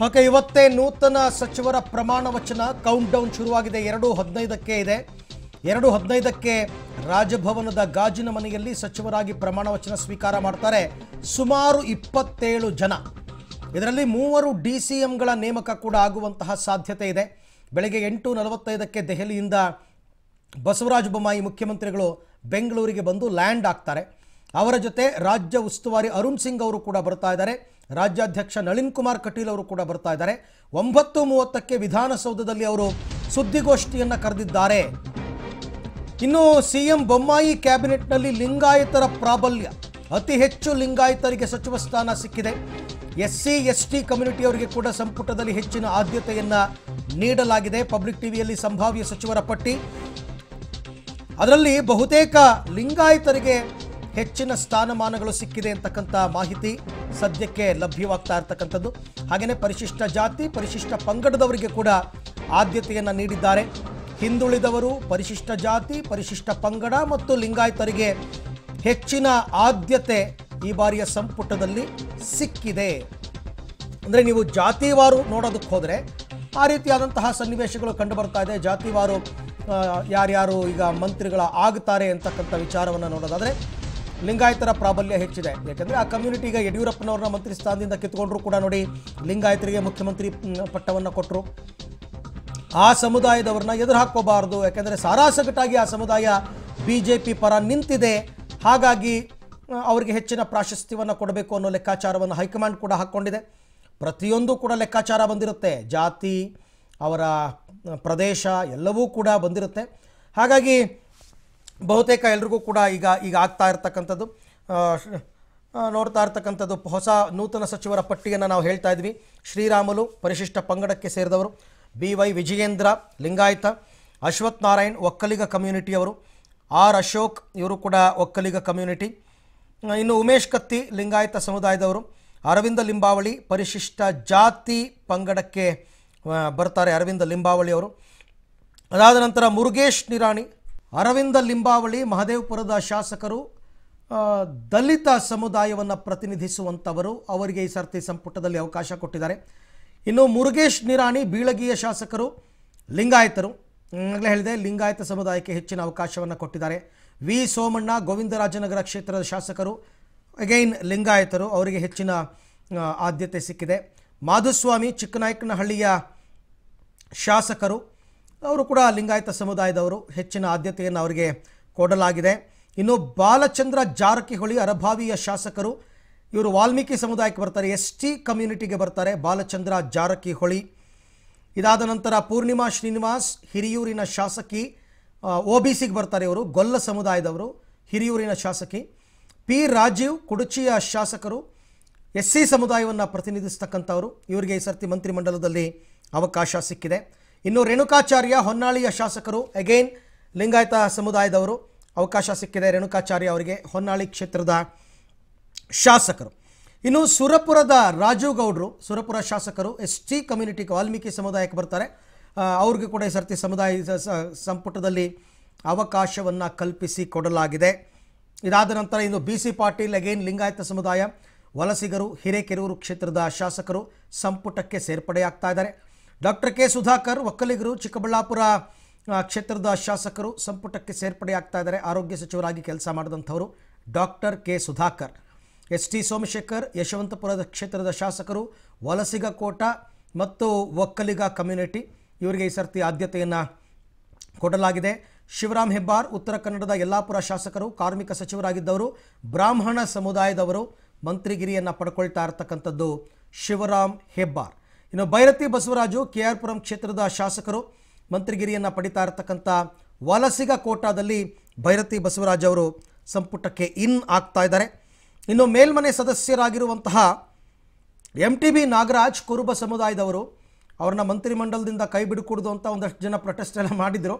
ಹಾಗೆ ಇವತ್ತೇ ನೂತನ ಸಚಿವರ ಪ್ರಮಾಣ ವಚನ ಕೌಂಟ್ ಡೌನ್ ಶುರುವಾಗಿದೆ ಎರಡು ಹದಿನೈದಕ್ಕೆ ಇದೆ ಎರಡು ಹದಿನೈದಕ್ಕೆ ರಾಜಭವನದ ಗಾಜಿನ ಮನೆಯಲ್ಲಿ ಸಚಿವರಾಗಿ ಪ್ರಮಾಣ ವಚನ ಸ್ವೀಕಾರ ಮಾಡ್ತಾರೆ ಸುಮಾರು ಇಪ್ಪತ್ತೇಳು ಜನ ಇದರಲ್ಲಿ ಮೂವರು ಡಿ ಸಿ ಎಂಗಳ ನೇಮಕ ಕೂಡ ಆಗುವಂತಹ ಸಾಧ್ಯತೆ ಇದೆ ಬೆಳಗ್ಗೆ ಎಂಟು ನಲವತ್ತೈದಕ್ಕೆ ದೆಹಲಿಯಿಂದ ಬಸವರಾಜ ಬೊಮ್ಮಾಯಿ ಮುಖ್ಯಮಂತ್ರಿಗಳು ಬೆಂಗಳೂರಿಗೆ ಬಂದು ಲ್ಯಾಂಡ್ ಆಗ್ತಾರೆ ಅವರ ಜೊತೆ ರಾಜ್ಯ ಉಸ್ತುವಾರಿ ಅರುಣ್ ಸಿಂಗ್ ಅವರು ಕೂಡ ಬರ್ತಾ ಇದ್ದಾರೆ ರಾಜ್ಯಾಧ್ಯಕ್ಷ ನಳಿನ್ ಕುಮಾರ್ ಕಟೀಲ್ ಅವರು ಕೂಡ ಬರ್ತಾ ಇದ್ದಾರೆ ಒಂಬತ್ತು ಮೂವತ್ತಕ್ಕೆ ವಿಧಾನಸೌಧದಲ್ಲಿ ಅವರು ಸುದ್ದಿಗೋಷ್ಠಿಯನ್ನು ಕರೆದಿದ್ದಾರೆ ಇನ್ನು ಸಿಎಂ ಬೊಮ್ಮಾಯಿ ಕ್ಯಾಬಿನೆಟ್ನಲ್ಲಿ ಲಿಂಗಾಯತರ ಪ್ರಾಬಲ್ಯ ಅತಿ ಹೆಚ್ಚು ಲಿಂಗಾಯತರಿಗೆ ಸಚಿವ ಸ್ಥಾನ ಸಿಕ್ಕಿದೆ ಎಸ್ ಸಿ ಎಸ್ ಟಿ ಕಮ್ಯುನಿಟಿಯವರಿಗೆ ಕೂಡ ಸಂಪುಟದಲ್ಲಿ ಹೆಚ್ಚಿನ ಆದ್ಯತೆಯನ್ನು ನೀಡಲಾಗಿದೆ ಪಬ್ಲಿಕ್ ಟಿವಿಯಲ್ಲಿ ಸಂಭಾವ್ಯ ಸಚಿವರ ಪಟ್ಟಿ ಅದರಲ್ಲಿ ಬಹುತೇಕ ಲಿಂಗಾಯತರಿಗೆ ಹೆಚ್ಚಿನ ಸ್ಥಾನಮಾನಗಳು ಸಿಕ್ಕಿದೆ ಅಂತಕ್ಕಂಥ ಮಾಹಿತಿ ಸದ್ಯಕ್ಕೆ ಲಭ್ಯವಾಗ್ತಾ ಇರತಕ್ಕಂಥದ್ದು ಹಾಗೆಯೇ ಪರಿಶಿಷ್ಟ ಜಾತಿ ಪರಿಶಿಷ್ಟ ಪಂಗಡದವರಿಗೆ ಕೂಡ ಆದ್ಯತೆಯನ್ನು ನೀಡಿದ್ದಾರೆ ಹಿಂದುಳಿದವರು ಪರಿಶಿಷ್ಟ ಜಾತಿ ಪರಿಶಿಷ್ಟ ಪಂಗಡ ಮತ್ತು ಲಿಂಗಾಯತರಿಗೆ ಹೆಚ್ಚಿನ ಆದ್ಯತೆ ಈ ಬಾರಿಯ ಸಂಪುಟದಲ್ಲಿ ಸಿಕ್ಕಿದೆ ಅಂದರೆ ನೀವು ಜಾತಿವಾರು ನೋಡೋದಕ್ಕೆ ಹೋದರೆ ಆ ರೀತಿಯಾದಂತಹ ಸನ್ನಿವೇಶಗಳು ಕಂಡು ಬರ್ತಾ ಇದೆ ಜಾತಿವಾರು ಯಾರ್ಯಾರು ಈಗ ಮಂತ್ರಿಗಳ ಆಗ್ತಾರೆ ಅಂತಕ್ಕಂಥ ವಿಚಾರವನ್ನು ನೋಡೋದಾದರೆ ಲಿಂಗಾಯತರ ಪ್ರಾಬಲ್ಯ ಹೆಚ್ಚಿದೆ ಯಾಕೆಂದರೆ ಆ ಕಮ್ಯುನಿಟಿ ಈಗ ಯಡಿಯೂರಪ್ಪನವ್ರನ್ನ ಮಂತ್ರಿ ಸ್ಥಾನದಿಂದ ಕಿತ್ಕೊಂಡ್ರು ಕೂಡ ನೋಡಿ ಲಿಂಗಾಯತರಿಗೆ ಮುಖ್ಯಮಂತ್ರಿ ಪಟ್ಟವನ್ನು ಕೊಟ್ಟರು ಆ ಸಮುದಾಯದವ್ರನ್ನ ಎದುರು ಹಾಕೋಬಾರ್ದು ಯಾಕೆಂದರೆ ಸಾರಾಸಗಟಾಗಿ ಆ ಸಮುದಾಯ ಬಿ ಜೆ ಪಿ ಪರ ನಿಂತಿದೆ ಹಾಗಾಗಿ ಅವರಿಗೆ ಹೆಚ್ಚಿನ ಪ್ರಾಶಸ್ತ್ಯವನ್ನು ಕೊಡಬೇಕು ಅನ್ನೋ ಲೆಕ್ಕಾಚಾರವನ್ನು ಹೈಕಮಾಂಡ್ ಕೂಡ ಹಾಕ್ಕೊಂಡಿದೆ ಪ್ರತಿಯೊಂದು ಕೂಡ ಲೆಕ್ಕಾಚಾರ ಬಂದಿರುತ್ತೆ ಜಾತಿ ಅವರ ಪ್ರದೇಶ ಎಲ್ಲವೂ ಕೂಡ ಬಂದಿರುತ್ತೆ ಹಾಗಾಗಿ ಬಹುತೇಕ ಎಲ್ರಿಗೂ ಕೂಡ ಈಗ ಈಗ ಆಗ್ತಾ ಇರ್ತಕ್ಕಂಥದ್ದು ನೋಡ್ತಾ ಇರ್ತಕ್ಕಂಥದ್ದು ಹೊಸ ನೂತನ ಸಚಿವರ ಪಟ್ಟಿಯನ್ನು ನಾವು ಹೇಳ್ತಾ ಇದ್ವಿ ಶ್ರೀರಾಮುಲು ಪರಿಶಿಷ್ಟ ಪಂಗಡಕ್ಕೆ ಸೇರಿದವರು ಬಿ ವೈ ವಿಜಯೇಂದ್ರ ಲಿಂಗಾಯತ ಅಶ್ವಥ್ ನಾರಾಯಣ್ ಒಕ್ಕಲಿಗ ಕಮ್ಯುನಿಟಿಯವರು ಆರ್ ಅಶೋಕ್ ಇವರು ಕೂಡ ಒಕ್ಕಲಿಗ ಕಮ್ಯುನಿಟಿ ಇನ್ನು ಉಮೇಶ್ ಕತ್ತಿ ಲಿಂಗಾಯತ ಸಮುದಾಯದವರು ಅರವಿಂದ ಲಿಂಬಾವಳಿ ಪರಿಶಿಷ್ಟ ಜಾತಿ ಪಂಗಡಕ್ಕೆ ಬರ್ತಾರೆ ಅರವಿಂದ ಲಿಂಬಾವಳಿ ಅವರು ಅದಾದ ನಂತರ ಮುರುಗೇಶ್ ನಿರಾಣಿ ಅರವಿಂದ ಲಿಂಬಾವಳಿ ಮಹದೇವಪುರದ ಶಾಸಕರು ದಲಿತ ಸಮುದಾಯವನ್ನು ಪ್ರತಿನಿಧಿಸುವಂಥವರು ಅವರಿಗೆ ಈ ಸರ್ತಿ ಸಂಪುಟದಲ್ಲಿ ಅವಕಾಶ ಕೊಟ್ಟಿದ್ದಾರೆ ಇನ್ನು ಮುರುಗೇಶ್ ನಿರಾಣಿ ಬೀಳಗಿಯ ಶಾಸಕರು ಲಿಂಗಾಯತರು ಈಗಲೇ ಹೇಳಿದೆ ಲಿಂಗಾಯತ ಸಮುದಾಯಕ್ಕೆ ಹೆಚ್ಚಿನ ಅವಕಾಶವನ್ನು ಕೊಟ್ಟಿದ್ದಾರೆ ವಿ ಸೋಮಣ್ಣ ಗೋವಿಂದರಾಜನಗರ ಕ್ಷೇತ್ರದ ಶಾಸಕರು ಅಗೈನ್ ಲಿಂಗಾಯತರು ಅವರಿಗೆ ಹೆಚ್ಚಿನ ಆದ್ಯತೆ ಸಿಕ್ಕಿದೆ ಮಾಧುಸ್ವಾಮಿ ಚಿಕ್ಕನಾಯಕನಹಳ್ಳಿಯ ಶಾಸಕರು ಅವರು ಕೂಡ ಲಿಂಗಾಯತ ಸಮುದಾಯದವರು ಹೆಚ್ಚಿನ ಆದ್ಯತೆಯನ್ನು ಅವರಿಗೆ ಕೊಡಲಾಗಿದೆ ಇನ್ನು ಬಾಲಚಂದ್ರ ಜಾರಕಿಹೊಳಿ ಅರಭಾವಿಯ ಶಾಸಕರು ಇವರು ವಾಲ್ಮೀಕಿ ಸಮುದಾಯಕ್ಕೆ ಬರ್ತಾರೆ ಎಸ್ ಟಿ ಕಮ್ಯುನಿಟಿಗೆ ಬರ್ತಾರೆ ಬಾಲಚಂದ್ರ ಜಾರಕಿಹೊಳಿ ಇದಾದ ನಂತರ ಪೂರ್ಣಿಮಾ ಶ್ರೀನಿವಾಸ್ ಹಿರಿಯೂರಿನ ಶಾಸಕಿ ಒ ಬಿ ಸಿಗೆ ಬರ್ತಾರೆ ಇವರು ಗೊಲ್ಲ ಸಮುದಾಯದವರು ಹಿರಿಯೂರಿನ ಶಾಸಕಿ ಪಿ ರಾಜೀವ್ ಕುಡುಚಿಯ ಶಾಸಕರು ಎಸ್ ಸಿ ಸಮುದಾಯವನ್ನು ಪ್ರತಿನಿಧಿಸ್ತಕ್ಕಂಥವರು ಇವರಿಗೆ ಈ ಸರ್ತಿ ಮಂತ್ರಿಮಂಡಲದಲ್ಲಿ ಅವಕಾಶ ಸಿಕ್ಕಿದೆ ಇನ್ನು ರೇಣುಕಾಚಾರ್ಯ ಹೊನ್ನಾಳಿಯ ಶಾಸಕರು ಅಗೇನ್ ಲಿಂಗಾಯತ ಸಮುದಾಯದವರು ಅವಕಾಶ ಸಿಕ್ಕಿದೆ ರೇಣುಕಾಚಾರ್ಯ ಅವರಿಗೆ ಹೊನ್ನಾಳಿ ಕ್ಷೇತ್ರದ ಶಾಸಕರು ಇನ್ನು ಸುರಪುರದ ರಾಜು ಗೌಡರು ಸುರಪುರ ಶಾಸಕರು ಎಸ್ ಟಿ ಕಮ್ಯುನಿಟಿ ವಾಲ್ಮೀಕಿ ಸಮುದಾಯಕ್ಕೆ ಬರ್ತಾರೆ ಅವ್ರಿಗೆ ಕೂಡ ಈ ಸರ್ತಿ ಸಮುದಾಯ ಸಂಪುಟದಲ್ಲಿ ಅವಕಾಶವನ್ನು ಕಲ್ಪಿಸಿ ಕೊಡಲಾಗಿದೆ ಇದಾದ ನಂತರ ಇನ್ನು B C Patil again Lingayat ಸಮುದಾಯ ವಲಸಿಗರು ಹಿರೇಕೆರೂರು ಕ್ಷೇತ್ರದ ಶಾಸಕರು ಸಂಪುಟಕ್ಕೆ ಸೇರ್ಪಡೆಯಾಗ್ತಾ ಇದ್ದಾರೆ ಡಾಕ್ಟರ್ ಕೆ ಸುಧಾಕರ್ ಒಕ್ಕಲಿಗರು ಚಿಕ್ಕಬಳ್ಳಾಪುರ ಕ್ಷೇತ್ರದ ಶಾಸಕರು ಸಂಪುಟಕ್ಕೆ ಸೇರ್ಪಡೆಯಾಗ್ತಾ ಇದ್ದಾರೆ ಆರೋಗ್ಯ ಸಚಿವರಾಗಿ ಕೆಲಸ ಮಾಡಿದಂಥವರು doctor K Sudhakar S T Somashekhar ಯಶವಂತಪುರದ ಕ್ಷೇತ್ರದ ಶಾಸಕರು ವಲಸಿಗ ಕೋಟ ಮತ್ತು ಒಕ್ಕಲಿಗ ಕಮ್ಯುನಿಟಿ ಇವರಿಗೆ ಈ ಸರ್ತಿ ಆದ್ಯತೆಯನ್ನು ಕೊಡಲಾಗಿದೆ ಶಿವರಾಮ್ ಹೆಬ್ಬಾರ್ ಉತ್ತರ ಕನ್ನಡದ ಯಲ್ಲಾಪುರ ಶಾಸಕರು ಕಾರ್ಮಿಕ ಸಚಿವರಾಗಿದ್ದವರು ಬ್ರಾಹ್ಮಣ ಸಮುದಾಯದವರು ಮಂತ್ರಿಗಿರಿಯನ್ನು ಪಡ್ಕೊಳ್ತಾ ಇರತಕ್ಕಂಥದ್ದು ಶಿವರಾಮ್ ಹೆಬ್ಬಾರ್ ಇನ್ನು ಭೈರತಿ ಬಸವರಾಜು ಕೆ ಪುರಂ ಕ್ಷೇತ್ರದ ಶಾಸಕರು ಮಂತ್ರಿಗಿರಿಯನ್ನು ಪಡಿತಾ ಇರತಕ್ಕಂಥ ವಲಸಿಗ ಕೋಟಾದಲ್ಲಿ ಭೈರತಿ ಬಸವರಾಜ್ ಅವರು ಸಂಪುಟಕ್ಕೆ ಇನ್ ಆಗ್ತಾ ಇದ್ದಾರೆ ಇನ್ನು ಮೇಲ್ಮನೆ ಸದಸ್ಯರಾಗಿರುವಂತಹ M T B Nagaraj Kuruba ಸಮುದಾಯದವರು ಅವ್ರನ್ನ ಮಂತ್ರಿಮಂಡಲದಿಂದ ಕೈ ಬಿಡಕೂಡ್ದು ಅಂತ ಒಂದಷ್ಟು ಜನ ಪ್ರೊಟೆಸ್ಟ್ ಎಲ್ಲ ಮಾಡಿದರು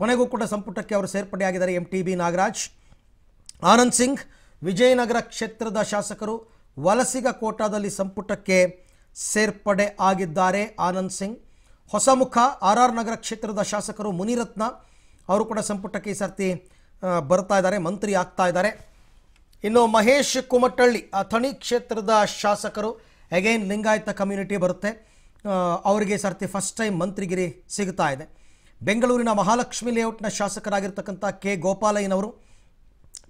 ಕೊನೆಗೂ ಕೂಡ ಸಂಪುಟಕ್ಕೆ ಅವರು ಸೇರ್ಪಡೆಯಾಗಿದ್ದಾರೆ M T B Nagaraj Anand Singh Vijayanagara ಕ್ಷೇತ್ರದ ಶಾಸಕರು ವಲಸಿಗ ಕೋಟಾದಲ್ಲಿ ಸಂಪುಟಕ್ಕೆ ಸೇರ್ಪಡೆ ಆಗಿದ್ದಾರೆ ಆನಂದ್ ಸಿಂಗ್ ಹೊಸ ಮುಖ ಆರ್ ಆರ್ ನಗರ ಕ್ಷೇತ್ರದ ಶಾಸಕರು ಮುನಿರತ್ನ ಅವರು ಕೂಡ ಸಂಪುಟಕ್ಕೆ ಈ ಸರ್ತಿ ಬರ್ತಾ ಇದ್ದಾರೆ ಮಂತ್ರಿ ಆಗ್ತಾ ಇದ್ದಾರೆ ಇನ್ನು ಮಹೇಶ್ ಕುಮಟಳ್ಳಿ ಅಥಣಿ ಕ್ಷೇತ್ರದ ಶಾಸಕರು ಅಗೈನ್ ಲಿಂಗಾಯತ ಕಮ್ಯುನಿಟಿ ಬರುತ್ತೆ ಅವರಿಗೆ ಸರ್ತಿ ಫಸ್ಟ್ ಟೈಮ್ ಮಂತ್ರಿಗಿರಿ ಸಿಗ್ತಾ ಇದೆ ಬೆಂಗಳೂರಿನ ಮಹಾಲಕ್ಷ್ಮಿ ಲೇಔಟ್ನ ಶಾಸಕರಾಗಿರ್ತಕ್ಕಂಥ ಕೆ ಗೋಪಾಲಯ್ಯನವರು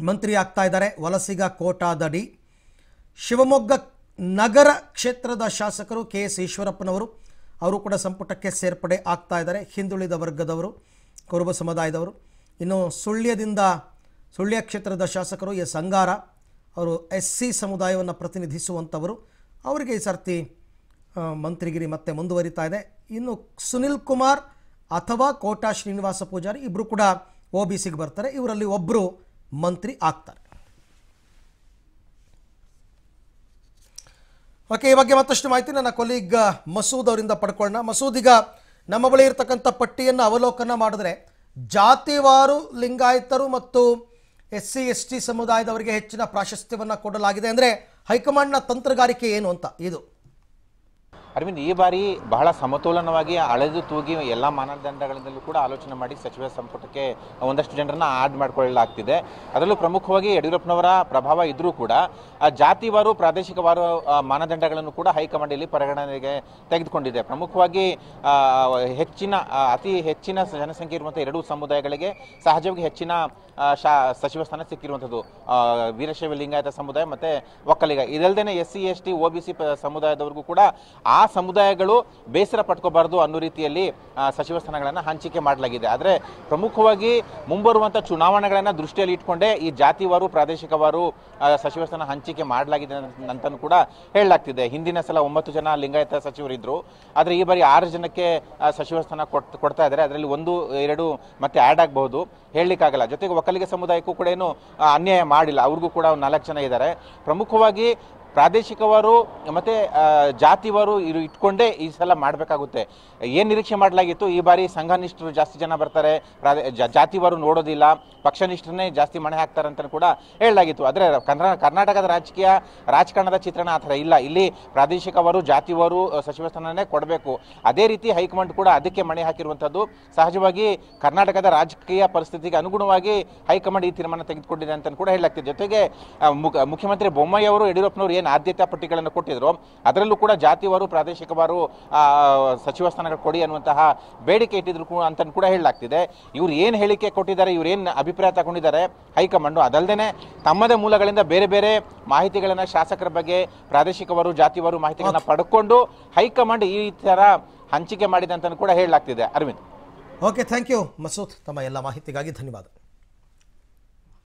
ಮಂತ್ರಿ ಆಗ್ತಾ ಇದ್ದಾರೆ ವಲಸಿಗ ಕೋಟಾದಡಿ ಶಿವಮೊಗ್ಗ ನಗರ ಕ್ಷೇತ್ರದ ಶಾಸಕರು ಕೆ ಎಸ್ ಈಶ್ವರಪ್ಪನವರು ಅವರು ಕೂಡ ಸಂಪುಟಕ್ಕೆ ಸೇರ್ಪಡೆ ಆಗ್ತಾ ಇದ್ದಾರೆ ಹಿಂದುಳಿದ ವರ್ಗದವರು ಕುರುಬ ಸಮುದಾಯದವರು ಇನ್ನು ಸುಳ್ಯದಿಂದ ಸುಳ್ಯ ಕ್ಷೇತ್ರದ ಶಾಸಕರು ಎಸ್ ಅಂಗಾರ ಅವರು ಎಸ್ ಸಿ ಸಮುದಾಯವನ್ನು ಪ್ರತಿನಿಧಿಸುವಂಥವರು ಅವರಿಗೆ ಈ ಸರ್ತಿ ಮಂತ್ರಿಗಿರಿ ಮತ್ತೆ ಮುಂದುವರಿತಾ ಇದೆ ಇನ್ನು ಸುನಿಲ್ ಕುಮಾರ್ ಅಥವಾ ಕೋಟಾ ಶ್ರೀನಿವಾಸ ಪೂಜಾರಿ ಇಬ್ಬರು ಕೂಡ ಒ ಬಿ ಸಿಗೆ ಬರ್ತಾರೆ ಇವರಲ್ಲಿ ಒಬ್ಬರು ಮಂತ್ರಿ ಆಗ್ತಾರೆ ಓಕೆ ಈ ಬಗ್ಗೆ ಮತ್ತಷ್ಟು ಮಾಹಿತಿ ನನ್ನ ಕೊಲೀಗ್ ಮಸೂದ್ ಅವರಿಂದ ಪಡ್ಕೊಳ್ಳೋಣ ಮಸೂದ್ ಈಗ ನಮ್ಮ ಬಳಿ ಇರತಕ್ಕಂಥ ಪಟ್ಟಿಯನ್ನು ಅವಲೋಕನ ಮಾಡಿದ್ರೆ ಜಾತಿವಾರು ಲಿಂಗಾಯತರು ಮತ್ತು ಎಸ್ ಸಿ ಎಸ್ ಟಿ ಸಮುದಾಯದವರಿಗೆ ಹೆಚ್ಚಿನ ಪ್ರಾಶಸ್ತ್ಯವನ್ನು ಕೊಡಲಾಗಿದೆ ಅಂದರೆ ಹೈಕಮಾಂಡ್ನ ತಂತ್ರಗಾರಿಕೆ ಏನು ಅಂತ ಇದು ಅರವಿಂದ್ ಈ ಬಾರಿ ಬಹಳ ಸಮತೋಲನವಾಗಿ ಅಳೆದು ತೂಗಿ ಎಲ್ಲ ಮಾನದಂಡಗಳಿಂದಲೂ ಕೂಡ ಆಲೋಚನೆ ಮಾಡಿ ಸಚಿವ ಸಂಪುಟಕ್ಕೆ ಒಂದಷ್ಟು ಜನರನ್ನ ಆಡ್ ಮಾಡಿಕೊಳ್ಳಲಾಗ್ತಿದೆ ಅದರಲ್ಲೂ ಪ್ರಮುಖವಾಗಿ ಯಡಿಯೂರಪ್ಪನವರ ಪ್ರಭಾವ ಇದ್ರೂ ಕೂಡ ಜಾತಿವಾರು ಪ್ರಾದೇಶಿಕವಾರು ಮಾನದಂಡಗಳನ್ನು ಕೂಡ ಹೈಕಮಾಂಡ್ ಇಲ್ಲಿ ಪರಿಗಣನೆಗೆ ತೆಗೆದುಕೊಂಡಿದೆ ಪ್ರಮುಖವಾಗಿ ಹೆಚ್ಚಿನ ಅತಿ ಹೆಚ್ಚಿನ ಜನಸಂಖ್ಯೆ ಇರುವಂಥ ಎರಡೂ ಸಮುದಾಯಗಳಿಗೆ ಸಹಜವಾಗಿ ಹೆಚ್ಚಿನ ಶಾ ಸಚಿವ ಸ್ಥಾನ ಸಿಕ್ಕಿರುವಂಥದ್ದು ವೀರಶೈವ ಲಿಂಗಾಯತ ಸಮುದಾಯ ಮತ್ತು ಒಕ್ಕಲಿಗ ಇದಲ್ಲದೆ S C S T O B C ಸಮುದಾಯದವರೆಗೂ ಕೂಡ ಆ ಸಮುದಾಯಗಳು ಬೇಸರ ಪಟ್ಕೋಬಾರ್ದು ಅನ್ನೋ ರೀತಿಯಲ್ಲಿ ಸಚಿವ ಸ್ಥಾನಗಳನ್ನು ಹಂಚಿಕೆ ಮಾಡಲಾಗಿದೆ ಆದರೆ ಪ್ರಮುಖವಾಗಿ ಮುಂಬರುವಂಥ ಚುನಾವಣೆಗಳನ್ನು ದೃಷ್ಟಿಯಲ್ಲಿ ಇಟ್ಕೊಂಡೇ ಈ ಜಾತಿವಾರು ಪ್ರಾದೇಶಿಕವಾರು ಸಚಿವ ಸ್ಥಾನ ಹಂಚಿಕೆ ಮಾಡಲಾಗಿದೆ ಅಂತಲೂ ಕೂಡ ಹೇಳಲಾಗ್ತಿದೆ ಹಿಂದಿನ ಸಲ ಒಂಬತ್ತು ಜನ ಲಿಂಗಾಯತ ಸಚಿವರಿದ್ದರು ಆದರೆ ಈ ಬಾರಿ ಆರು ಜನಕ್ಕೆ ಸಚಿವ ಸ್ಥಾನ ಕೊಟ್ಟು ಕೊಡ್ತಾ ಇದ್ದಾರೆ ಅದರಲ್ಲಿ ಒಂದು ಎರಡು ಮತ್ತೆ ಆ್ಯಡ್ ಆಗಬಹುದು ಹೇಳಲಿಕ್ಕಾಗಲ್ಲ ಜೊತೆಗೆ ಒಕ್ಕಲಿಗ ಸಮುದಾಯಕ್ಕೂ ಕೂಡ ಏನು ಅನ್ಯಾಯ ಮಾಡಿಲ್ಲ ಅವ್ರಿಗೂ ಕೂಡ ನಾಲ್ಕು ಜನ ಇದ್ದಾರೆ ಪ್ರಮುಖವಾಗಿ ಪ್ರಾದೇಶಿಕವರು ಮತ್ತು ಜಾತಿವರು ಇರು ಇಟ್ಕೊಂಡೇ ಈ ಸಲ ಮಾಡಬೇಕಾಗುತ್ತೆ ಏನು ನಿರೀಕ್ಷೆ ಮಾಡಲಾಗಿತ್ತು ಈ ಬಾರಿ ಸಂಘನಿಷ್ಠರು ಜಾಸ್ತಿ ಜನ ಬರ್ತಾರೆ ಜಾತಿವರು ನೋಡೋದಿಲ್ಲ ಪಕ್ಷನಿಷ್ಠರನ್ನೇ ಜಾಸ್ತಿ ಮಣೆ ಹಾಕ್ತಾರೆ ಅಂತ ಕೂಡ ಹೇಳಲಾಗಿತ್ತು ಆದರೆ ಕನ್ನಡ ಕರ್ನಾಟಕದ ರಾಜಕೀಯ ರಾಜಕಾರಣದ ಚಿತ್ರಣ ಆ ಥರ ಇಲ್ಲ ಇಲ್ಲಿ ಪ್ರಾದೇಶಿಕವರು ಜಾತಿವರು ಸಚಿವ ಸ್ಥಾನನೇ ಕೊಡಬೇಕು ಅದೇ ರೀತಿ ಹೈಕಮಾಂಡ್ ಕೂಡ ಅದಕ್ಕೆ ಮಣೆ ಹಾಕಿರುವಂಥದ್ದು ಸಹಜವಾಗಿ ಕರ್ನಾಟಕದ ರಾಜಕೀಯ ಪರಿಸ್ಥಿತಿಗೆ ಅನುಗುಣವಾಗಿ ಹೈಕಮಾಂಡ್ ಈ ತೀರ್ಮಾನ ತೆಗೆದುಕೊಂಡಿದೆ ಅಂತ ಕೂಡ ಹೇಳಲಾಗ್ತಿದೆ ಜೊತೆಗೆ ಮುಖ್ಯಮಂತ್ರಿ ಬೊಮ್ಮಾಯಿ ಅವರು ಯಡಿಯೂರಪ್ಪನವರು ಏನು ಏನು ಆದ್ಯತಾ ಪಟ್ಟಿಗಳನ್ನು ಕೊಟ್ಟಿದ್ರು ಅದರಲ್ಲೂ ಕೂಡ ಜಾತಿವಾರು ಪ್ರಾದೇಶಿಕವಾರು ಸಚಿವ ಸ್ಥಾನಗಳು ಕೊಡಿ ಅನ್ನುವಂತಹ ಬೇಡಿಕೆ ಇಟ್ಟಿದ್ರು ಅಂತ ಕೂಡ ಹೇಳಲಾಗ್ತಿದೆ ಇವರು ಏನು ಹೇಳಿಕೆ ಕೊಟ್ಟಿದ್ದಾರೆ ಇವರು ಏನು ಅಭಿಪ್ರಾಯ ತಗೊಂಡಿದ್ದಾರೆ ಹೈಕಮಾಂಡು ಅದಲ್ಲದೆ ತಮ್ಮದೇ ಮೂಲಗಳಿಂದ ಬೇರೆ ಬೇರೆ ಮಾಹಿತಿಗಳನ್ನು ಶಾಸಕರ ಬಗ್ಗೆ ಪ್ರಾದೇಶಿಕವಾರು ಜಾತಿವಾರು ಮಾಹಿತಿಗಳನ್ನು ಪಡ್ಕೊಂಡು ಹೈಕಮಾಂಡ್ ಈ ಥರ ಹಂಚಿಕೆ ಮಾಡಿದೆ ಅಂತ ಕೂಡ ಹೇಳಲಾಗ್ತಿದೆ Arvind okay thank you Masood ತಮ್ಮ ಎಲ್ಲ ಮಾಹಿತಿಗಾಗಿ ಧನ್ಯವಾದ